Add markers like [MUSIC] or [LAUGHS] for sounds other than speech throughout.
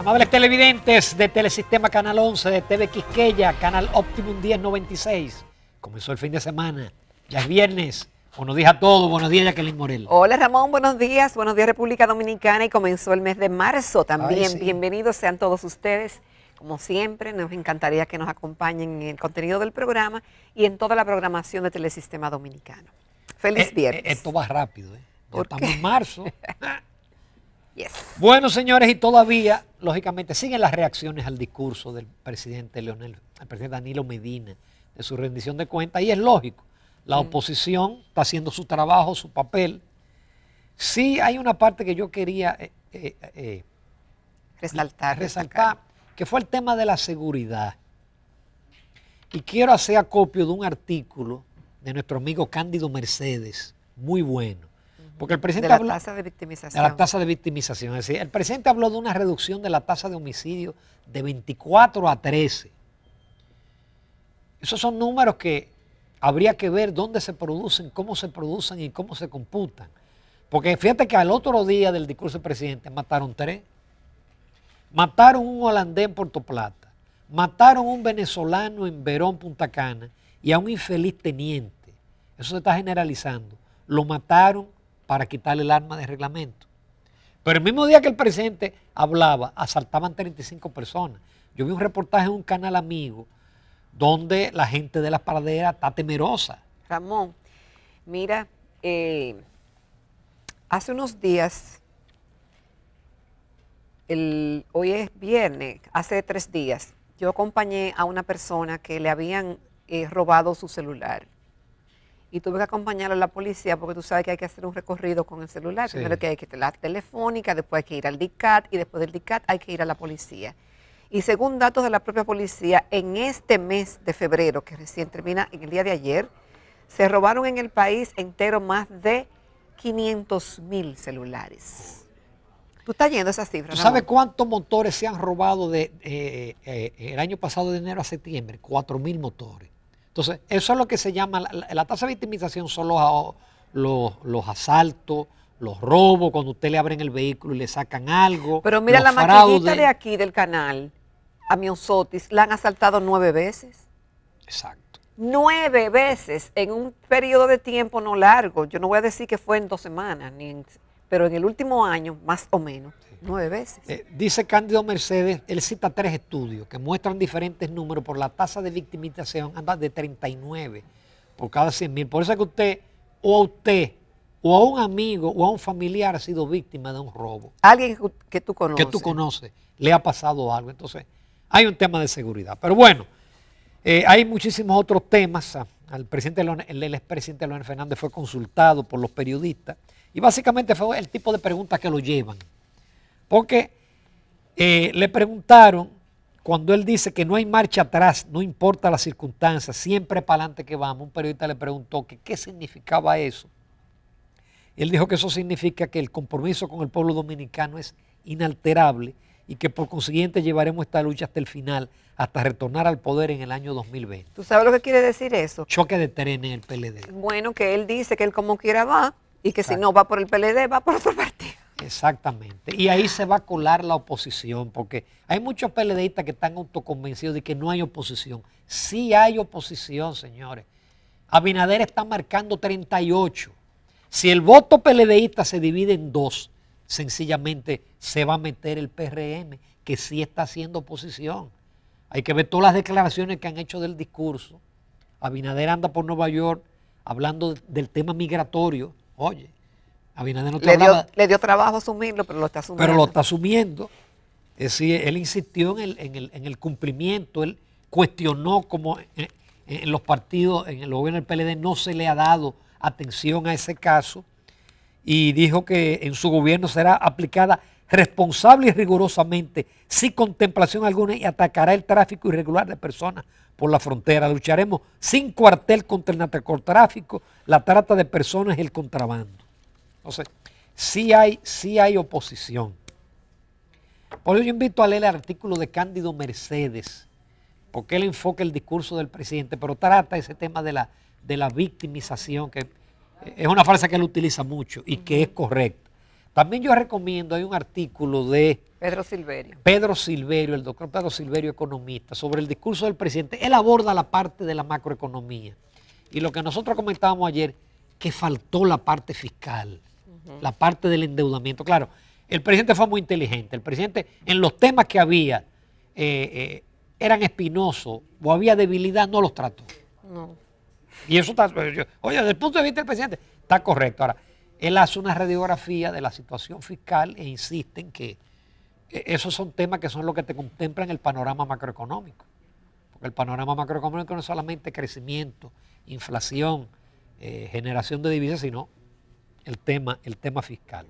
Amables televidentes de Telesistema Canal 11, de TV Quisqueya, Canal Optimum 1096. Comenzó el fin de semana, ya es viernes. Buenos días a todos, buenos días Jacqueline Morel. Hola Ramón, buenos días, buenos días República Dominicana y comenzó el mes de marzo también. Bienvenidos sean todos ustedes. Como siempre, nos encantaría que nos acompañen en el contenido del programa y en toda la programación de Telesistema Dominicano. Feliz eh, eh, viernes. esto va rápido, ¿eh? estamos en marzo. [LAUGHS] Bueno, señores, y todavía, lógicamente, siguen las reacciones al discurso del presidente Leonel, el presidente Danilo Medina, de su rendición de cuentas, y es lógico. La oposición está haciendo su trabajo, su papel. Sí hay una parte que yo quería eh, eh, eh, resaltar que fue el tema de la seguridad. Y quiero hacer acopio de un artículo de nuestro amigo Cándido Mercedes, muy bueno, porque el presidente de la tasa de victimización. la tasa de victimización. Es decir, el presidente habló de una reducción de la tasa de homicidio de 24 a 13. Esos son números que habría que ver dónde se producen, cómo se producen y cómo se computan. Porque fíjate que al otro día del discurso del presidente mataron tres. Mataron un holandés en Puerto Plata. Mataron un venezolano en Verón, Punta Cana. Y a un infeliz teniente. Eso se está generalizando. Lo mataron para quitarle el arma de reglamento. Pero el mismo día que el presidente hablaba, asaltaban 35 personas. Yo vi un reportaje en un canal amigo donde la gente de las paraderas está temerosa. Ramón, mira, eh, hace unos días, hoy es viernes, hace tres días, yo acompañé a una persona que le habían eh, robado su celular y tuve que acompañarlo a la policía porque tú sabes que hay que hacer un recorrido con el celular. Primero que hay que ir la telefónica, después hay que ir al DICAT y después del DICAT hay que ir a la policía. Y según datos de la propia policía, en este mes de febrero, que recién termina en el día de ayer, se robaron en el país entero más de 500 mil celulares. Tú estás yendo esas cifras. ¿Tú sabes cuántos motores se han robado de, eh, eh, eh, el año pasado de enero a septiembre? 4 mil motores. Entonces, eso es lo que se llama, la, tasa de victimización son ah, los, los, asaltos, los robos, cuando usted le abren el vehículo y le sacan algo. Pero mira, la maquinita de aquí del canal, a Miosotis, la han asaltado nueve veces. Exacto. Nueve veces en un periodo de tiempo no largo. Yo no voy a decir que fue en dos semanas, ni pero en el último año, más o menos. Nueve veces. Eh, dice Cándido Mercedes, él cita tres estudios que muestran diferentes números por la tasa de victimización, anda de 39 por cada 100 mil. Por eso es que usted, o a usted, o a un amigo, o a un familiar ha sido víctima de un robo. Alguien que tú conoces. Que tú conoces, le ha pasado algo. Entonces, hay un tema de seguridad. Pero bueno, eh, hay muchísimos otros temas. Ah, el, expresidente Leonel Fernández fue consultado por los periodistas y básicamente fue el tipo de preguntas que lo llevan. Porque eh, le preguntaron, cuando él dice que no hay marcha atrás, no importa la circunstancia, siempre para adelante que vamos, un periodista le preguntó que qué significaba eso. Él dijo que eso significa que el compromiso con el pueblo dominicano es inalterable y que por consiguiente llevaremos esta lucha hasta el final, hasta retornar al poder en el año 2020. ¿Tú sabes lo que quiere decir eso? Choque de tren en el PLD. Bueno, que él dice que él como quiera va y que si no va por el PLD, va por otro Exactamente. Y ahí se va a colar la oposición, porque hay muchos PLDistas que están autoconvencidos de que no hay oposición. Sí hay oposición, señores. Abinader está marcando 38. Si el voto PLDista se divide en dos, sencillamente se va a meter el PRM, que sí está haciendo oposición. Hay que ver todas las declaraciones que han hecho del discurso. Abinader anda por Nueva York hablando del tema migratorio. Oye, le, dio, trabajo asumirlo, pero lo está asumiendo. Pero lo está asumiendo. Es decir, él insistió en el, en el, cumplimiento, él cuestionó como en, eh, eh, en, los partidos, en el gobierno del PLD no se le ha dado atención a ese caso y dijo que en su gobierno será aplicada responsable y rigurosamente, sin contemplación alguna, y atacará el tráfico irregular de personas por la frontera. Lucharemos sin cuartel contra el narcotráfico, la trata de personas y el contrabando. Entonces, sí hay, hay oposición. Por eso yo invito a leer el artículo de Cándido Mercedes, porque él enfoca el discurso del presidente, pero trata ese tema de la, de la victimización, que es una frase que él utiliza mucho y que es correcta. También yo recomiendo, hay un artículo de Pedro Silverio. Pedro Silverio, el doctor Pedro Silverio, economista, sobre el discurso del presidente. Él aborda la parte de la macroeconomía. Y lo que nosotros comentábamos ayer, que faltó la parte fiscal la parte del endeudamiento. Claro, el presidente fue muy inteligente. El presidente, en los temas que había, eh, eh, eran espinosos o había debilidad, no los trató. No. Y eso está, pues, oye, desde el punto de vista del presidente, está correcto. Ahora, él hace una radiografía de la situación fiscal e insiste en que e, esos son temas que son los que te contemplan el panorama macroeconómico. Porque el panorama macroeconómico no es solamente crecimiento, inflación, eh, generación de divisas, sino el tema, el tema fiscal.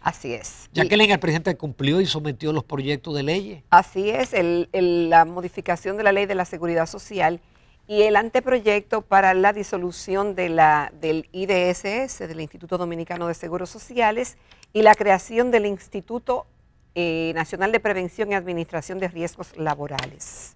Así es. Ya que el presidente cumplió y sometió los proyectos de ley. Así es, la modificación de la ley de la seguridad social y el anteproyecto para la disolución de la, del IDSS, del Instituto Dominicano de Seguros Sociales, y la creación del Instituto eh, Nacional de Prevención y Administración de Riesgos Laborales.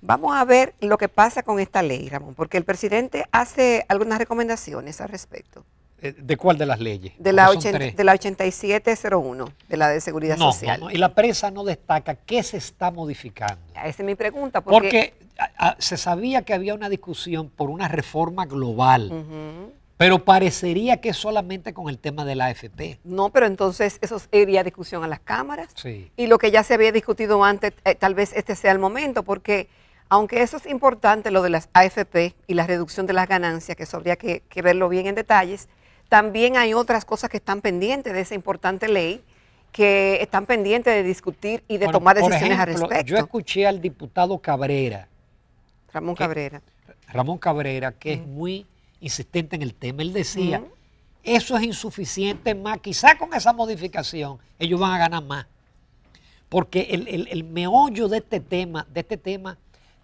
Vamos a ver lo que pasa con esta ley, Ramón, porque el presidente hace algunas recomendaciones al respecto. Eh, ¿De cuál de las leyes? De la, 8701, de la de Seguridad Social. No, y la prensa no destaca qué se está modificando. Esa es mi pregunta. Porque, se sabía que había una discusión por una reforma global, pero parecería que solamente con el tema de la AFP. No, pero entonces eso sería discusión a las cámaras. Y lo que ya se había discutido antes, eh, tal vez este sea el momento, porque aunque eso es importante, lo de las AFP y la reducción de las ganancias, que eso habría que verlo bien en detalles también hay otras cosas que están pendientes de esa importante ley que están pendientes de discutir y de tomar decisiones al respecto. Yo escuché al diputado Cabrera. Ramón Cabrera. Ramón Cabrera, que es muy insistente en el tema, él decía, eso es insuficiente más, quizá con esa modificación ellos van a ganar más. Porque el, meollo de este tema, de este tema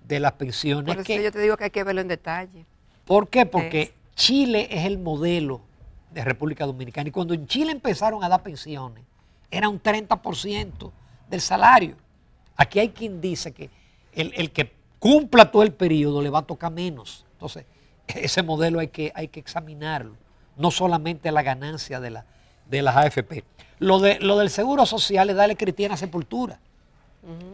de las pensiones... Por eso yo te digo que hay que verlo en detalle. ¿Por qué? Porque Chile es el modelo de República Dominicana. Y cuando en Chile empezaron a dar pensiones, era un 30% del salario. Aquí hay quien dice que el, que cumpla todo el periodo le va a tocar menos. Entonces, [LAUGHS] ese modelo hay que, hay que examinarlo, no solamente la ganancia de, la, de las AFP. Lo, de, lo del seguro social es darle cristiana sepultura,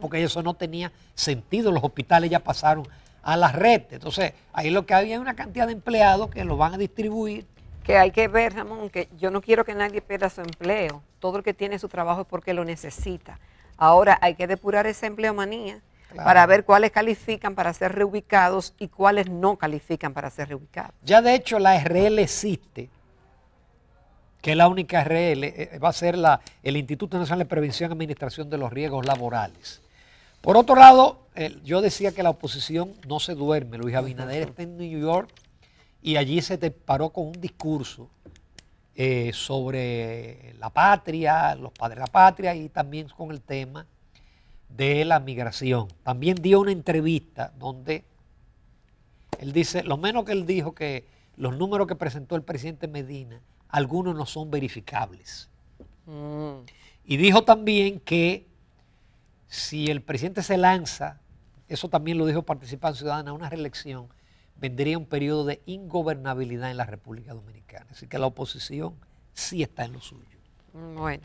porque eso no tenía sentido, los hospitales ya pasaron a las redes. Entonces, ahí lo que había es una cantidad de empleados que lo van a distribuir que hay que ver, Ramón, que yo no quiero que nadie pierda su empleo. Todo el que tiene su trabajo es porque lo necesita. Ahora hay que depurar esa empleomanía para ver cuáles califican para ser reubicados y cuáles no califican para ser reubicados. Ya de hecho la RL existe, que es la única RL, eh, eh, va a ser la, el Instituto Nacional de Prevención y Administración de los Riesgos Laborales. Por otro lado, yo decía que la oposición no se duerme. Luis Abinader está en New York y allí se te paró con un discurso eh, sobre la patria, los padres de la patria y también con el tema de la migración. También dio una entrevista donde él dice, lo menos que él dijo que los números que presentó el presidente Medina, algunos no son verificables. Mm. Y dijo también que si el presidente se lanza, eso también lo dijo participar Ciudadana, una reelección, vendría un periodo de ingobernabilidad en la República Dominicana. Así que la oposición sí está en lo suyo. Bueno.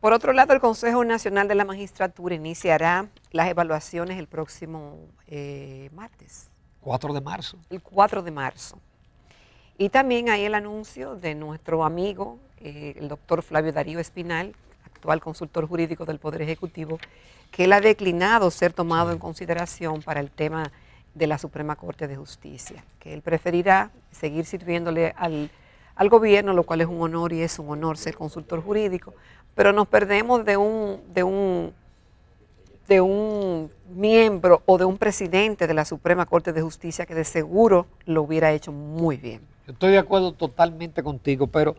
Por otro lado, el Consejo Nacional de la Magistratura iniciará las evaluaciones el próximo eh, martes. 4 de marzo. El 4 de marzo. Y también hay el anuncio de nuestro amigo, eh, el doctor Flavio Darío Espinal, actual consultor jurídico del Poder Ejecutivo, que él ha declinado ser tomado en consideración para el tema de la Suprema Corte de Justicia, que él preferirá seguir sirviéndole al, al gobierno, lo cual es un honor y es un honor ser consultor jurídico, pero nos perdemos de un, de un, de un miembro o de un presidente de la Suprema Corte de Justicia que de seguro lo hubiera hecho muy bien. estoy de acuerdo totalmente contigo, pero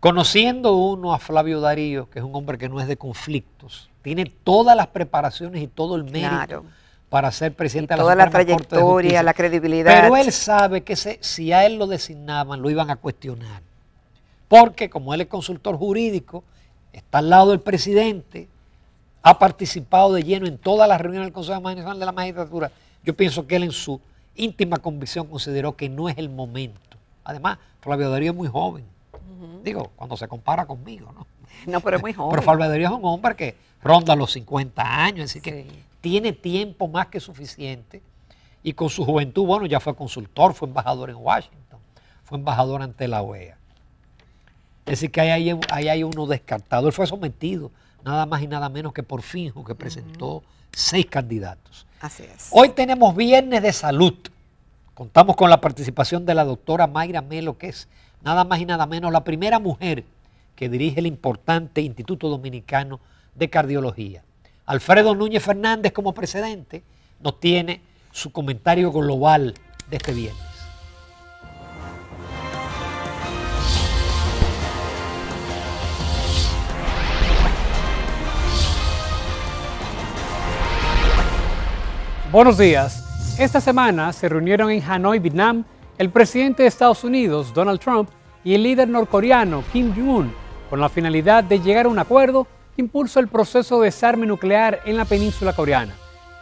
conociendo uno a Flavio Darío, que es un hombre que no es de conflictos, tiene todas las preparaciones y todo el mérito para ser presidente de la Toda la trayectoria, la credibilidad. Pero él sabe que si a él lo designaban, lo iban a cuestionar. Porque como él es consultor jurídico, está al lado del presidente, ha participado de lleno en todas las reuniones del Consejo de la Magistratura. Yo pienso que él en su íntima convicción consideró que no es el momento. Además, Flavio Darío es muy joven. Digo, cuando se compara conmigo, ¿no? No, pero es muy joven. Pero Falvadería es un hombre que ronda los 50 años, así que tiene tiempo más que suficiente. Y con su juventud, bueno, ya fue consultor, fue embajador en Washington, fue embajador ante la OEA. Es decir, que ahí hay, uno descartado. Él fue sometido, nada más y nada menos que por fin, que presentó seis candidatos. Así es. Hoy tenemos Viernes de Salud. Contamos con la participación de la doctora Mayra Melo, que es nada más y nada menos la primera mujer que dirige el importante Instituto Dominicano de Cardiología. Alfredo Núñez Fernández como presidente nos tiene su comentario global de este viernes. Buenos días. Esta semana se reunieron en Hanoi, Vietnam, el presidente de Estados Unidos, Donald Trump, y el líder norcoreano, Kim Jong-un, con la finalidad de llegar a un acuerdo que el proceso de desarme nuclear en la península coreana.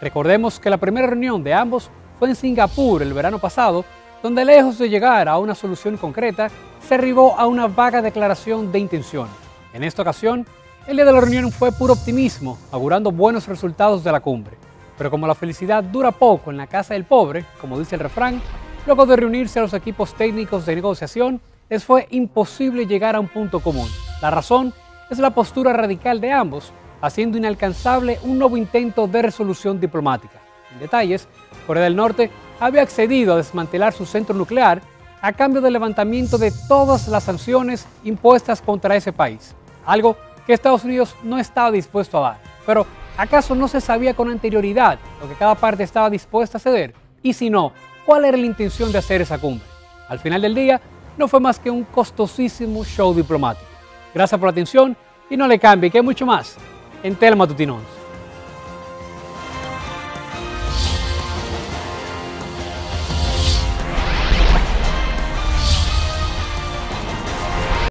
Recordemos que la primera reunión de ambos fue en Singapur el verano pasado, donde lejos de llegar a una solución concreta, se arribó a una vaga declaración de intención. En esta ocasión, el día de la reunión fue puro optimismo, augurando buenos resultados de la cumbre. Pero como la felicidad dura poco en la casa del pobre, como dice el refrán, luego de reunirse a los equipos técnicos de negociación, les fue imposible llegar a un punto común. La razón es la postura radical de ambos, haciendo inalcanzable un nuevo intento de resolución diplomática. En detalles, Corea del Norte había accedido a desmantelar su centro nuclear a cambio del levantamiento de todas las sanciones impuestas contra ese país, algo que Estados Unidos no estaba dispuesto a dar. Pero, ¿acaso no se sabía con anterioridad lo que cada parte estaba dispuesta a ceder? Y si no, ¿cuál era la intención de hacer esa cumbre? Al final del día, no fue más que un costosísimo show diplomático. Gracias por la atención y no le cambie, que hay mucho más en Telma